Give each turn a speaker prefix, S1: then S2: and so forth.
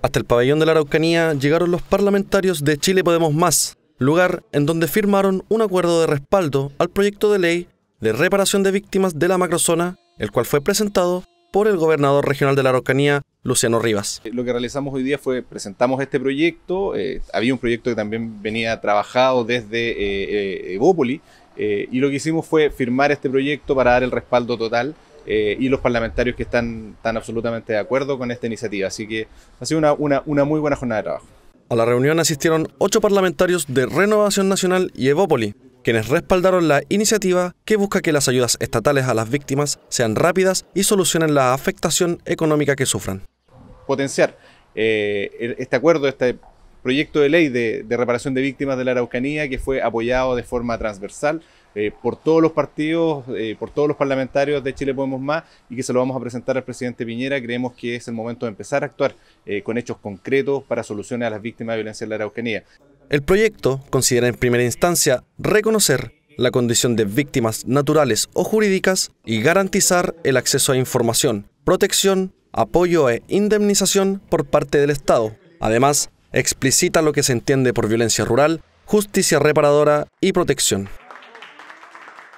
S1: Hasta el pabellón de la Araucanía llegaron los parlamentarios de Chile Podemos Más, lugar en donde firmaron un acuerdo de respaldo al proyecto de ley de reparación de víctimas de la macrozona, el cual fue presentado por el gobernador regional de la Araucanía, Luciano Rivas.
S2: Eh, lo que realizamos hoy día fue presentamos este proyecto, eh, había un proyecto que también venía trabajado desde eh, eh, y lo que hicimos fue firmar este proyecto para dar el respaldo total eh, y los parlamentarios que están, tan absolutamente de acuerdo con esta iniciativa. Así que ha sido una, una, una muy buena jornada de trabajo. A
S1: la reunión asistieron
S2: ocho parlamentarios de Renovación
S1: Nacional y Evópoli, quienes respaldaron la iniciativa que busca que las ayudas estatales a las víctimas sean rápidas y solucionen la afectación económica que sufran.
S2: Potenciar eh, este acuerdo, este proyecto de ley de, de reparación de víctimas de la Araucanía que fue apoyado de forma transversal eh, por todos los partidos, eh, por todos los parlamentarios de Chile Podemos Más y que se lo vamos a presentar al presidente Piñera. Creemos que es el momento de empezar a actuar eh, con hechos concretos para soluciones a las víctimas de violencia en la Araucanía.
S1: El proyecto considera en primera instancia reconocer la condición de víctimas naturales o jurídicas y garantizar el acceso a información, protección, apoyo e indemnización por parte del Estado. Además, explicita lo que se entiende por violencia rural, justicia reparadora y protección.